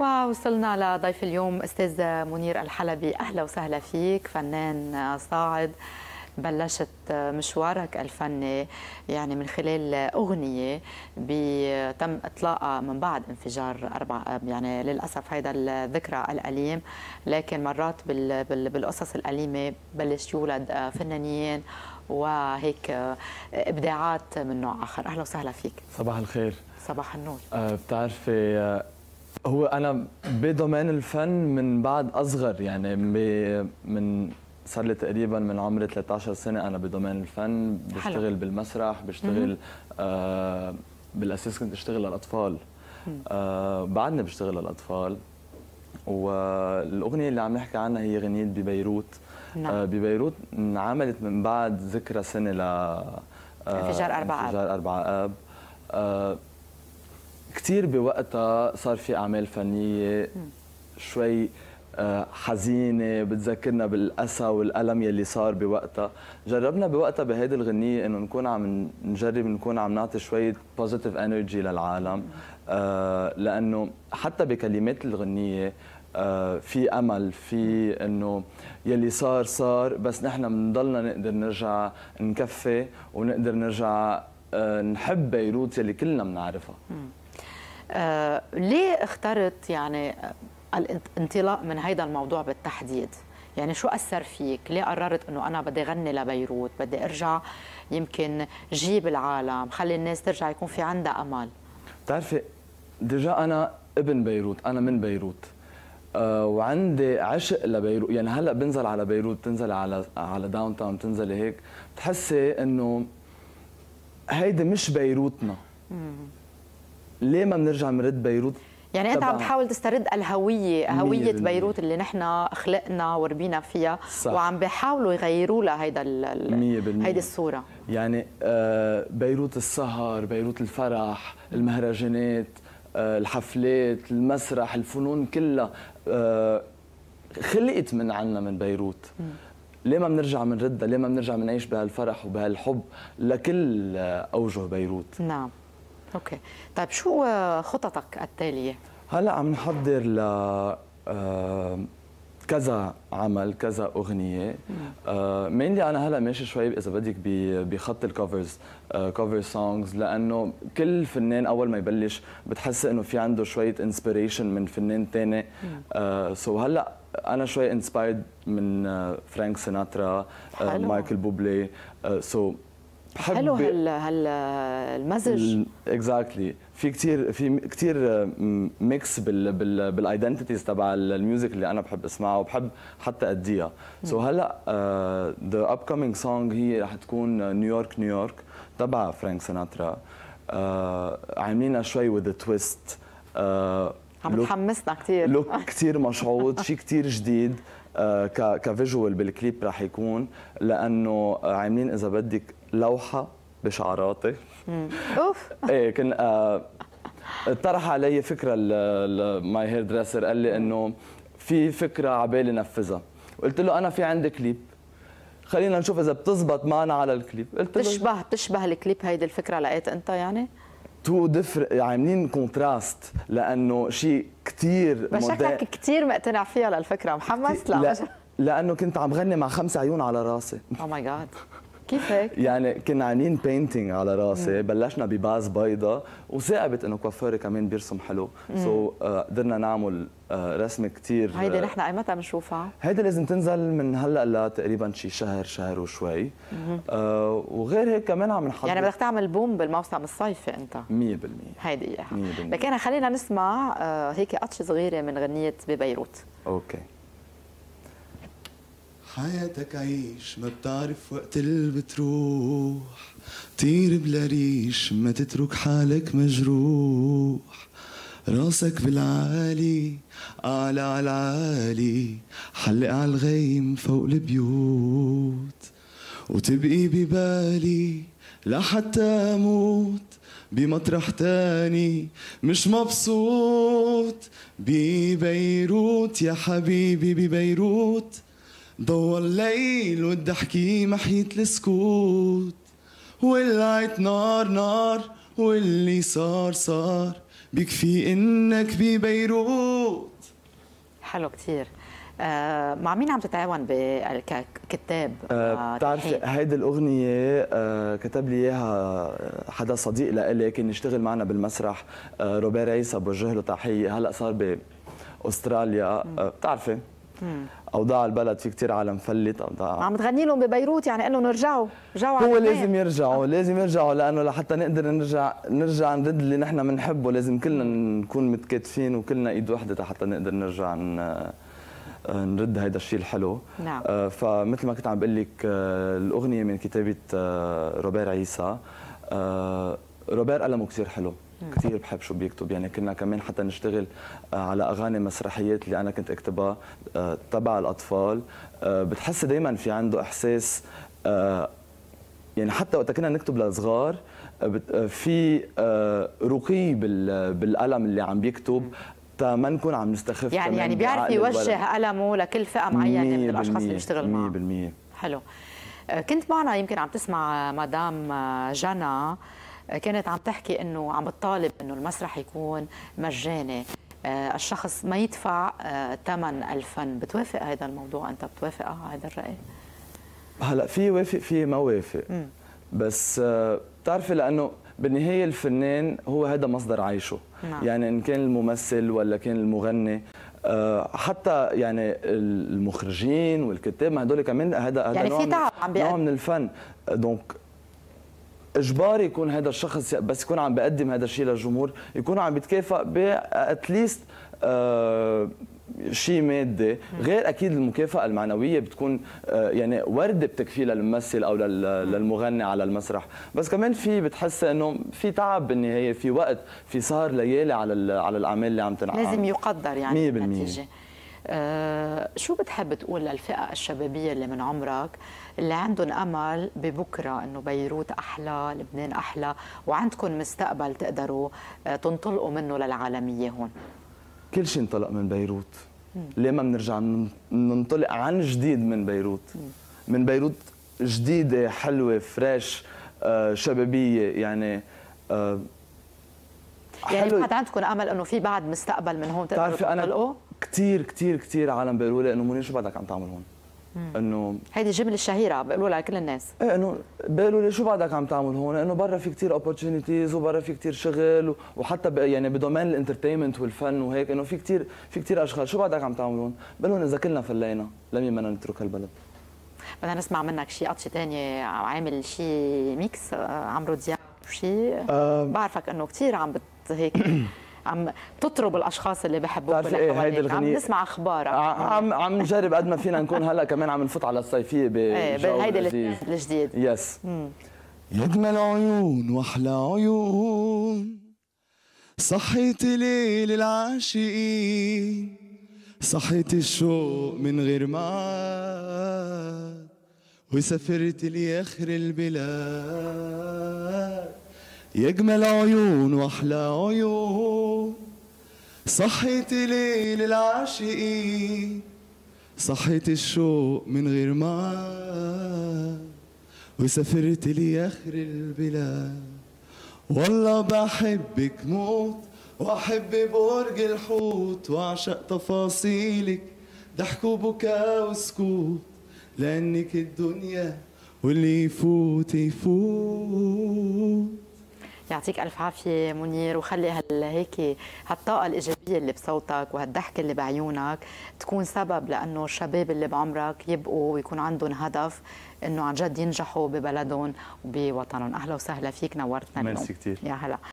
وصلنا لضيف اليوم استاذ منير الحلبي اهلا وسهلا فيك فنان صاعد بلشت مشوارك الفني يعني من خلال اغنيه تم اطلاقها من بعد انفجار أربع يعني للاسف هيدا الذكرى الاليم لكن مرات بالقصص الاليمه بلش يولد فنانين وهيك ابداعات من نوع اخر اهلا وسهلا فيك صباح الخير صباح النور آه، بتعرفي آه، هو انا بدومين الفن من بعد اصغر يعني من صار لي تقريبا من عمري 13 سنه انا بدومين الفن بشتغل حلو. بالمسرح بشتغل آه بالاساس كنت اشتغل للاطفال آه بعدني بشتغل للاطفال والاغنيه اللي عم نحكي عنها هي غنيه ببيروت نعم. آه ببيروت انعملت من بعد ذكرى سنه ل آه انفجار 4 انفجار أربعة اب آه كثير بوقتها صار في اعمال فنيه شوي آه، حزينه بتذكرنا بالاسى والالم يلي صار بوقتها جربنا بوقتها بهيدي الغنيه انه نكون عم نجرب نكون عم نعطي شويه بوزيتيف انرجي للعالم آه، لانه حتى بكلمات الغنيه آه، في امل في انه يلي صار صار بس نحن بنضلنا نقدر نرجع نكفي ونقدر نرجع نحب بيروت يلي كلنا بنعرفها آه، ليه اخترت يعني الانطلاق من هذا الموضوع بالتحديد يعني شو أثر فيك؟ ليه قررت أنه أنا بدي غني لبيروت بدي أرجع يمكن جيب العالم خلي الناس ترجع يكون في عندها أمل بتعرفي ديجا أنا ابن بيروت أنا من بيروت آه، وعندي عشق لبيروت يعني هلا بنزل على بيروت بتنزل على على داون تاون بتنزلي هيك بتحسي انه هيدي مش بيروتنا ليه ما بنرجع نرد بيروت يعني انت عم تحاول تسترد الهويه هويه بيروت اللي نحن خلقنا وربينا فيها صح. وعم بيحاولوا يغيروا لها هيدا هيدي الصوره يعني آه، بيروت السهر بيروت الفرح المهرجانات آه، الحفلات المسرح الفنون كلها آه، خلقت من عنا من بيروت ليه ما بنرجع بنردها ليه ما بنرجع بنعيش بهالفرح وبهالحب لكل اوجه بيروت نعم اوكي طيب شو آه، خططك التاليه هلا عم نحضر ل آه، كذا عمل كذا اغنيه مين مينلي آه، انا هلا ماشي شوي اذا بدك بخط الكفرز آه كفر لانه كل فنان اول ما يبلش بتحس انه في عنده شويه انسبيريشن من فنان ثاني آه سو هلا انا شوي انسبايرد من فرانك سيناترا مايكل بوبلي سو بحب حلو هال هالمزج اكزاكتلي في كثير في كثير ميكس بال بال بالايدنتيتيز تبع الميوزك اللي انا بحب اسمعها وبحب حتى اديها سو so هلا ذا اب كومينج سونغ هي رح تكون نيويورك نيويورك تبع فرانك سيناترا uh, عاملينها شوي وذ تويست آه، عم تحمسنا كثير لوك كثير مشعوط شيء كثير جديد كفيجوال بالكليب راح يكون لانه عاملين اذا بدك لوحه بشعراتي اوف ايه كان طرح آه، علي فكره ماي هير دريسر قال لي انه في فكره عبالي نفذها قلت له انا في عندي كليب خلينا نشوف اذا بتزبط معنا على الكليب قلت له بتشبه بتشبه الكليب هيدي الفكره لقيت انت يعني تو ديفر يعني عاملين كونتراست لانه شيء كثير بس كثير مقتنع فيها للفكره محمس لا, لا لانه كنت عم غني مع خمس عيون على راسي او ماي جاد كيف هيك؟ يعني كنا عاملين بينتينج على راسي، بلشنا بباز بيضة وثاقبت انه كوافيري كمان بيرسم حلو، سو so, uh, قدرنا نعمل آه، رسم كثير هيدي نحن ايمتى بنشوفها؟ هيدي لازم تنزل من هلا لتقريبا شي شهر شهر وشوي آه وغير هيك كمان عم نحضر يعني بدك تعمل بوم بالموسم الصيفي انت 100% هيدي اياها لكن خلينا نسمع آه هيك قطشه صغيره من غنيه ببيروت اوكي حياتك عيش ما بتعرف وقت اللي بتروح طير بلا ريش ما تترك حالك مجروح راسك بالعالي أعلى على العالي حلق على الغيم فوق البيوت وتبقي ببالي لحتى أموت بمطرح تاني مش مبسوط ببيروت يا حبيبي ببيروت ضوى الليل والضحكي محيط السكوت ولعت نار نار واللي صار صار بيكفي انك ببيروت حلو كثير آه، مع مين عم تتعاون ككتاب؟ آه, آه، بتعرفي هيدي الاغنيه آه، كتب لي اياها حدا صديق لإلي كان يشتغل معنا بالمسرح روبير عيسى بوجه له تحيه هلا صار باستراليا بتعرفي اوضاع البلد في كثير عالم فلت اوضاع عم تغني لهم ببيروت يعني انه نرجعوا رجعوا هو لازم يرجعوا آه. لازم يرجعوا لانه لحتى نقدر نرجع نرجع نرد اللي نحن بنحبه لازم كلنا نكون متكاتفين وكلنا ايد وحده حتى نقدر نرجع آه، نرد هيدا الشيء الحلو نعم. آه، فمثل ما كنت عم بقول لك الاغنيه من كتابه روبير عيسى روبير قلمه كثير حلو كثير بحب شو بيكتب يعني كنا كمان حتى نشتغل آه، على اغاني مسرحيات اللي انا كنت اكتبها آه، تبع الاطفال آه، بتحس دائما في عنده احساس يعني حتى وقت كنا نكتب لصغار في رقي بالقلم اللي عم بيكتب تا ما نكون عم نستخف يعني يعني بيعرف يوجه قلمه لكل فئه معينه من الاشخاص اللي بيشتغل معهم 100% حلو كنت معنا يمكن عم تسمع مدام جنى كانت عم تحكي انه عم بتطالب انه المسرح يكون مجاني آه، الشخص ما يدفع آه، ثمن الفن بتوافق هذا الموضوع انت بتوافق على هذا الراي هلا في وافق في ما وافق م. بس آه، بتعرفي لانه بالنهايه الفنان هو هذا مصدر عيشه نعم. يعني ان كان الممثل ولا كان المغني حتى يعني المخرجين والكتاب ما هدول كمان هذا هذا يعني نوع, نوع من الفن دونك اجباري يكون هذا الشخص بس يكون عم بقدم هذا الشيء للجمهور يكون عم بيتكافئ باتليست آه، شيء مادي غير اكيد المكافاه المعنويه بتكون آه، يعني ورده بتكفي للممثل او للمغني على المسرح بس كمان في بتحس انه في تعب بالنهايه في وقت في سهر ليالي على على الاعمال اللي عم تنعمل لازم يقدر يعني 100% آه، شو بتحب تقول للفئة الشبابية اللي من عمرك اللي عندهم أمل ببكرة أنه بيروت أحلى لبنان أحلى وعندكم مستقبل تقدروا آه، تنطلقوا منه للعالمية هون كل شيء انطلق من بيروت ليه ما بنرجع ننطلق عن جديد من بيروت من بيروت جديدة حلوة فريش آه، شبابية يعني آه، يعني بعد عندكم امل انه في بعد مستقبل من هون تقدروا تنطلقوا؟ كثير كثير كثير عالم بيقولوا لي انه منير شو بعدك عم تعمل هون؟ انه هيدي الجمله الشهيره بيقولوا لها كل الناس ايه انه بيقولوا لي شو بعدك عم تعمل هون؟ انه برا في كثير اوبورتونيتيز وبرا في كثير شغل وحتى يعني بدومين الانترتينمنت والفن وهيك انه في كثير في كثير اشغال شو بعدك عم تعمل هون؟ بقول لهم اذا كلنا فلينا لمين بدنا نترك هالبلد؟ بدنا نسمع منك شي قطشه ثانيه عامل شي ميكس آه، عمرو دياب شي أه بعرفك انه كثير عم بت هيك عم تطرب الاشخاص اللي بحبوك إيه هيدي الغنية عم نسمع اخبارك عم عم نجرب قد ما فينا نكون هلا كمان عم نفوت على الصيفيه إيه، بجو هيدي الجديد يس يجمل عيون واحلى عيون صحيت ليل العاشقين صحيت الشوق من غير ما وسافرت لاخر البلاد يجمل عيون واحلى عيون صحيت ليل العاشقين صحيت الشوق من غير ما وسافرت لآخر البلاد والله بحبك موت وأحب برج الحوت وأعشق تفاصيلك ضحك وبكاء وسكوت لأنك الدنيا واللي يفوت يفوت يعطيك الف عافيه منير وخلي هيك هالطاقه الايجابيه اللي بصوتك وهالضحك اللي بعيونك تكون سبب لانه الشباب اللي بعمرك يبقوا ويكون عندهم هدف انه عن جد ينجحوا ببلدهم وبوطنهم اهلا وسهلا فيك نورتنا اليوم ميرسي كثير يا هلا